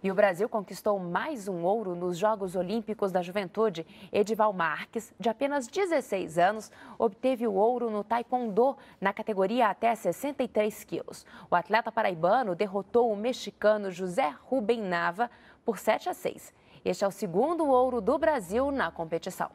E o Brasil conquistou mais um ouro nos Jogos Olímpicos da Juventude. Edival Marques, de apenas 16 anos, obteve o ouro no Taekwondo, na categoria até 63 quilos. O atleta paraibano derrotou o mexicano José Rubem Nava por 7 a 6. Este é o segundo ouro do Brasil na competição.